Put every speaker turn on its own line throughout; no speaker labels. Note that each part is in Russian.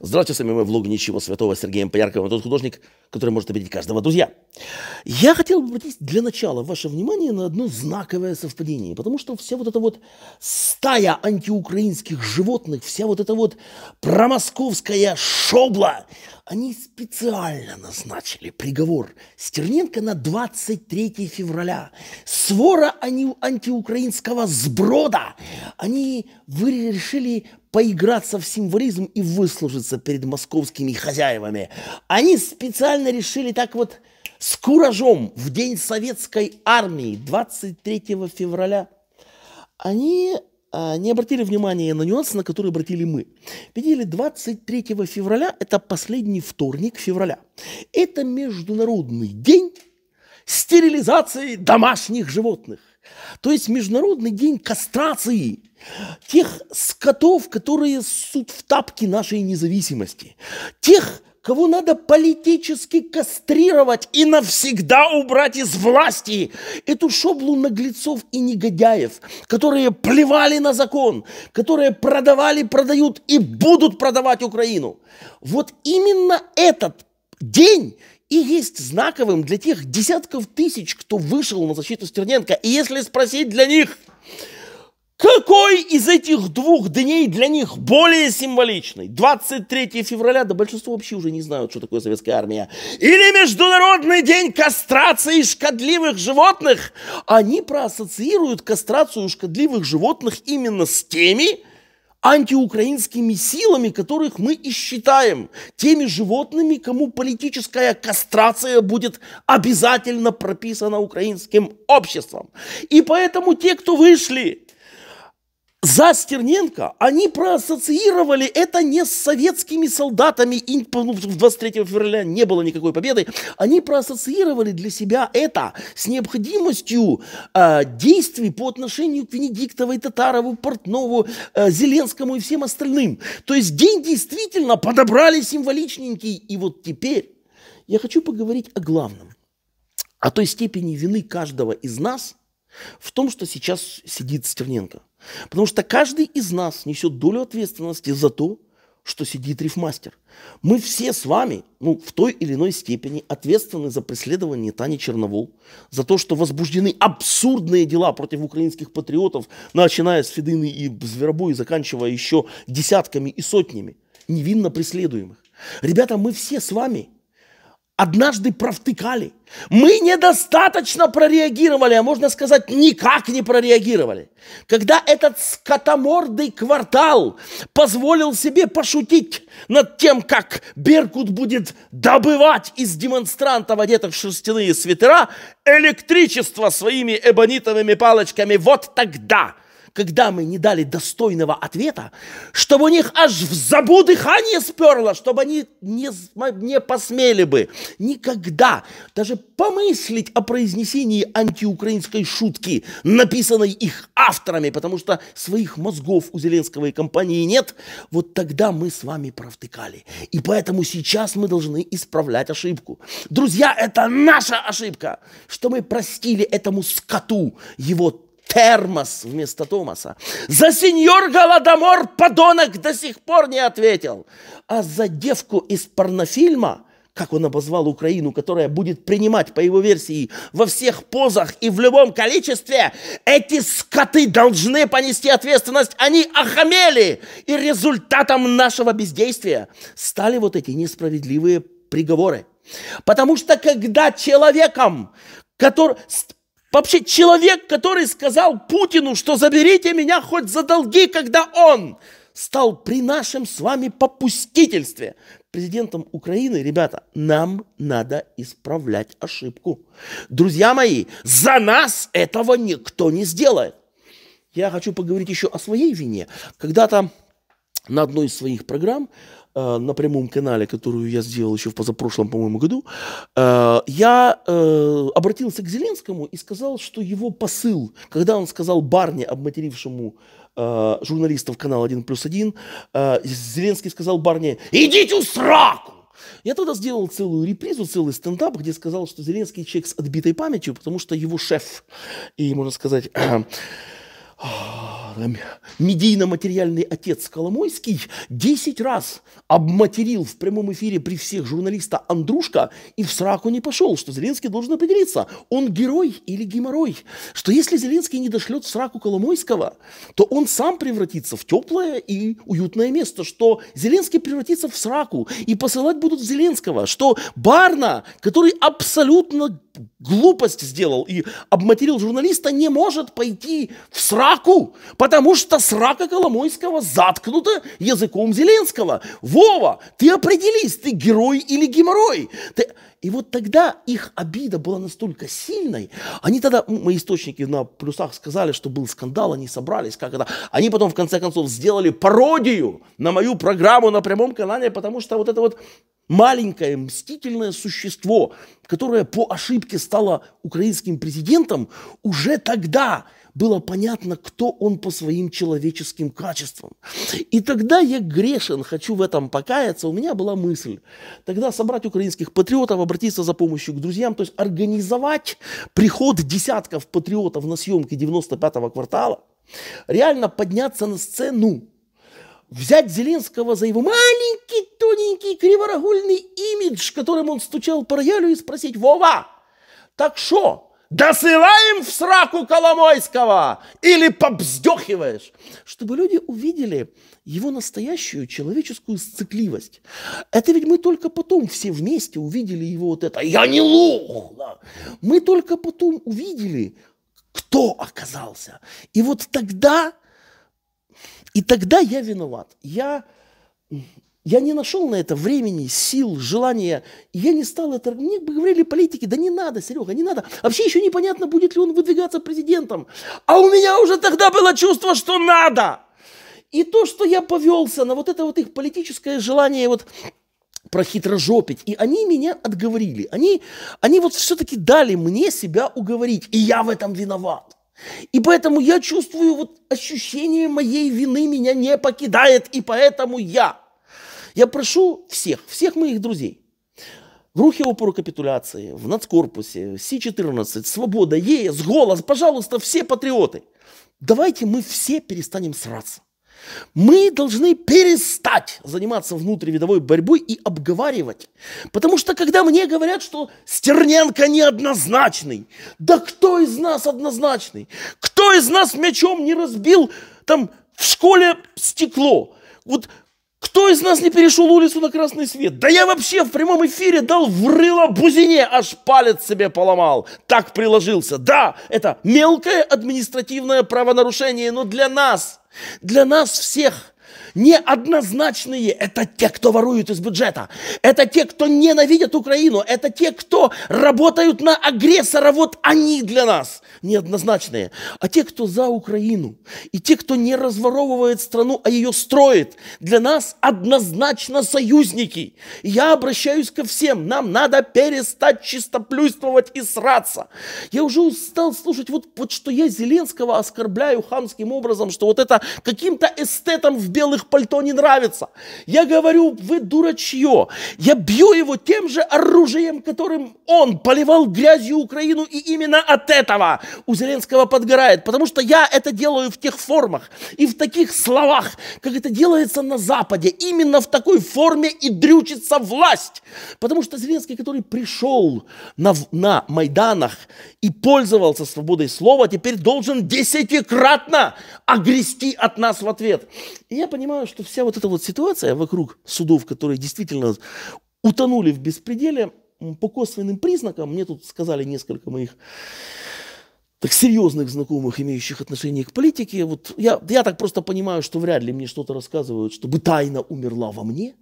Здравствуйте, с вами мой влог «Ничего святого» Сергеем Поярковым, тот художник, который может обидеть каждого. Друзья, я хотел бы обратить для начала ваше внимание на одно знаковое совпадение, потому что вся вот эта вот стая антиукраинских животных, вся вот эта вот промосковская шобла, они специально назначили приговор Стерненко на 23 февраля. Свора они антиукраинского сброда. Они решили поиграться в символизм и выслужиться перед московскими хозяевами. Они специально решили так вот с куражом в день советской армии 23 февраля. Они а, не обратили внимания на нюансы, на которые обратили мы. Видели, 23 февраля – это последний вторник февраля. Это международный день стерилизации домашних животных. То есть Международный день кастрации тех скотов, которые суд в тапке нашей независимости, тех, кого надо политически кастрировать и навсегда убрать из власти эту шоблу наглецов и негодяев, которые плевали на закон, которые продавали, продают и будут продавать Украину. Вот именно этот день и есть знаковым для тех десятков тысяч, кто вышел на защиту Стерненко. И если спросить для них, какой из этих двух дней для них более символичный? 23 февраля, да большинство вообще уже не знают, что такое советская армия. Или Международный день кастрации шкодливых животных? Они проассоциируют кастрацию шкодливых животных именно с теми, антиукраинскими силами, которых мы и считаем теми животными, кому политическая кастрация будет обязательно прописана украинским обществом. И поэтому те, кто вышли за Стерненко они проассоциировали это не с советскими солдатами, и ну, 23 февраля не было никакой победы, они проассоциировали для себя это с необходимостью э, действий по отношению к Венедиктовой, Татарову, Портнову, э, Зеленскому и всем остальным. То есть день действительно подобрали символичненький, и вот теперь я хочу поговорить о главном, о той степени вины каждого из нас в том, что сейчас сидит Стерненко. Потому что каждый из нас несет долю ответственности за то, что сидит рифмастер. Мы все с вами, ну, в той или иной степени ответственны за преследование Тани Черновол, за то, что возбуждены абсурдные дела против украинских патриотов, начиная с Федыны и Зверобоя, заканчивая еще десятками и сотнями невинно преследуемых. Ребята, мы все с вами – однажды провтыкали. Мы недостаточно прореагировали, а можно сказать, никак не прореагировали. Когда этот скотомордый квартал позволил себе пошутить над тем, как Беркут будет добывать из демонстрантов, одетых в шерстяные свитера, электричество своими эбонитовыми палочками, вот тогда – когда мы не дали достойного ответа, чтобы у них аж в забу дыхание сперло, чтобы они не, не посмели бы никогда даже помыслить о произнесении антиукраинской шутки, написанной их авторами, потому что своих мозгов у Зеленского и компании нет, вот тогда мы с вами провтыкали. И поэтому сейчас мы должны исправлять ошибку. Друзья, это наша ошибка, что мы простили этому скоту его термос вместо Томаса. За сеньор Голодомор подонок до сих пор не ответил. А за девку из порнофильма, как он обозвал Украину, которая будет принимать, по его версии, во всех позах и в любом количестве, эти скоты должны понести ответственность. Они охамели. И результатом нашего бездействия стали вот эти несправедливые приговоры. Потому что когда человеком, который Вообще человек, который сказал Путину, что заберите меня хоть за долги, когда он стал при нашем с вами попустительстве президентом Украины, ребята, нам надо исправлять ошибку. Друзья мои, за нас этого никто не сделает. Я хочу поговорить еще о своей вине. Когда-то на одной из своих программ э, на прямом канале, которую я сделал еще в позапрошлом, по-моему, году, э, я э, обратился к Зеленскому и сказал, что его посыл, когда он сказал Барне обматерившему э, журналистов канала 1 плюс 1, э, Зеленский сказал Барне идите в сраку! Я тогда сделал целую репризу, целый стендап, где сказал, что Зеленский человек с отбитой памятью, потому что его шеф, и, можно сказать, медийно-материальный отец Коломойский 10 раз обматерил в прямом эфире при всех журналиста Андрушка и в сраку не пошел, что Зеленский должен определиться, он герой или геморрой, что если Зеленский не дошлет в сраку Коломойского, то он сам превратится в теплое и уютное место, что Зеленский превратится в сраку и посылать будут Зеленского, что Барна, который абсолютно глупость сделал и обматерил журналиста, не может пойти в сраку, потому что срака Коломойского заткнута языком Зеленского. Вова, ты определись, ты герой или геморрой. Ты... И вот тогда их обида была настолько сильной, они тогда, мои источники на плюсах сказали, что был скандал, они собрались, как это. Они потом, в конце концов, сделали пародию на мою программу на прямом канале, потому что вот это вот маленькое мстительное существо, которое по ошибке стало украинским президентом, уже тогда было понятно, кто он по своим человеческим качествам. И тогда я грешен, хочу в этом покаяться, у меня была мысль. Тогда собрать украинских патриотов, обратиться за помощью к друзьям, то есть организовать приход десятков патриотов на съемки 95-го квартала, реально подняться на сцену, взять Зеленского за его маленький, тоненький, криворогульный имидж, которым он стучал по роялю, и спросить, «Вова, так что, Досылаем в сраку Коломойского или побздехиваешь, чтобы люди увидели его настоящую человеческую сцикливость. Это ведь мы только потом все вместе увидели его вот это «я не лох». Да? Мы только потом увидели, кто оказался. И вот тогда, и тогда я виноват. Я я не нашел на это времени, сил, желания. Я не стал это... Мне говорили политики, да не надо, Серега, не надо. Вообще еще непонятно, будет ли он выдвигаться президентом. А у меня уже тогда было чувство, что надо. И то, что я повелся на вот это вот их политическое желание вот прохитрожопить. И они меня отговорили. Они, они вот все-таки дали мне себя уговорить. И я в этом виноват. И поэтому я чувствую, вот ощущение моей вины меня не покидает, и поэтому я я прошу всех, всех моих друзей, в рухе опору капитуляции, в нацкорпусе, Си-14, Свобода, ЕС, Голос, пожалуйста, все патриоты. Давайте мы все перестанем сраться. Мы должны перестать заниматься внутривидовой борьбой и обговаривать. Потому что когда мне говорят, что Стерненко неоднозначный, да кто из нас однозначный? Кто из нас мячом не разбил там в школе стекло? Вот кто из нас не перешел улицу на красный свет? Да я вообще в прямом эфире дал в рыло бузине, аж палец себе поломал. Так приложился. Да, это мелкое административное правонарушение, но для нас, для нас всех – неоднозначные. Это те, кто воруют из бюджета. Это те, кто ненавидят Украину. Это те, кто работают на агрессора. Вот они для нас неоднозначные. А те, кто за Украину. И те, кто не разворовывает страну, а ее строит. Для нас однозначно союзники. И я обращаюсь ко всем. Нам надо перестать чистоплюйствовать и сраться. Я уже устал слушать, вот, вот что я Зеленского оскорбляю хамским образом, что вот это каким-то эстетом в белых пальто не нравится. Я говорю, вы дурачье. Я бью его тем же оружием, которым он поливал грязью Украину, и именно от этого у Зеленского подгорает, потому что я это делаю в тех формах и в таких словах, как это делается на Западе. Именно в такой форме и дрючится власть. Потому что Зеленский, который пришел на, на Майданах и пользовался свободой слова, теперь должен десятикратно огрести от нас в ответ. И я понимаю, что вся вот эта вот ситуация вокруг судов, которые действительно утонули в беспределе, по косвенным признакам, мне тут сказали несколько моих так серьезных знакомых, имеющих отношение к политике. Вот я, я так просто понимаю, что вряд ли мне что-то рассказывают, чтобы тайна умерла во мне.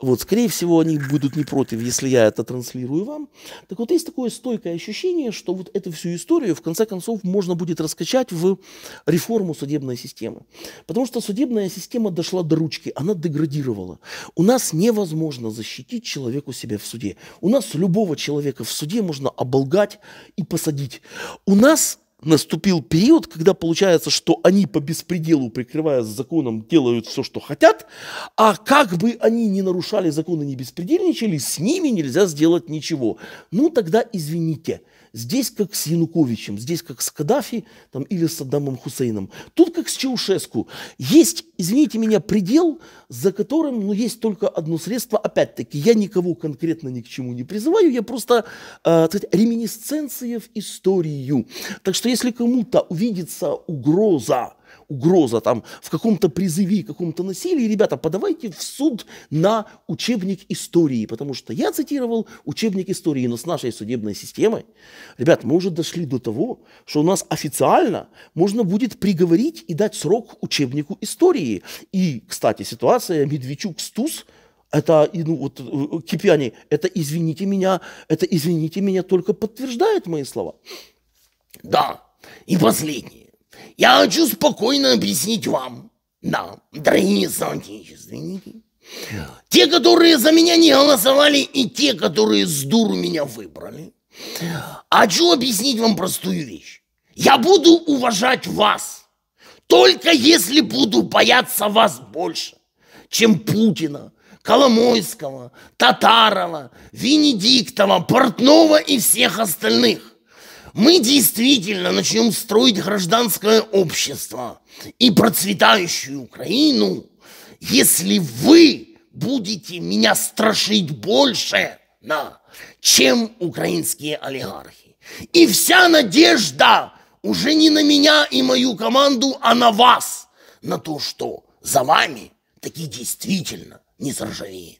Вот, скорее всего, они будут не против, если я это транслирую вам. Так вот, есть такое стойкое ощущение, что вот эту всю историю, в конце концов, можно будет раскачать в реформу судебной системы. Потому что судебная система дошла до ручки, она деградировала. У нас невозможно защитить человеку себя в суде. У нас любого человека в суде можно оболгать и посадить. У нас наступил период, когда получается, что они по беспределу, прикрываясь законом, делают все, что хотят, а как бы они не нарушали законы, не беспредельничали, с ними нельзя сделать ничего. Ну тогда извините – Здесь как с Януковичем, здесь как с Каддафи там, или с Саддамом Хусейном. Тут как с Чаушеску. Есть, извините меня, предел, за которым ну, есть только одно средство. Опять-таки, я никого конкретно ни к чему не призываю, я просто, э, так в историю. Так что если кому-то увидится угроза угроза там в каком-то призыве, каком-то насилии, ребята, подавайте в суд на учебник истории, потому что я цитировал учебник истории, но с нашей судебной системой, ребят, мы уже дошли до того, что у нас официально можно будет приговорить и дать срок учебнику истории. И, кстати, ситуация Медведчук-Стус – это, ну вот, э, э, кипяне, это, извините меня, это, извините меня, только подтверждает мои слова. Да, и последнее. Я хочу спокойно объяснить вам, да, дорогие соотечественники, те, которые за меня не голосовали, и те, которые с дуру меня выбрали, хочу объяснить вам простую вещь. Я буду уважать вас, только если буду бояться вас больше, чем Путина, Коломойского, Татарова, Венедиктова, Портнова и всех остальных мы действительно начнем строить гражданское общество и процветающую Украину, если вы будете меня страшить больше, на, чем украинские олигархи. И вся надежда уже не на меня и мою команду, а на вас, на то, что за вами таки действительно не заржавеет.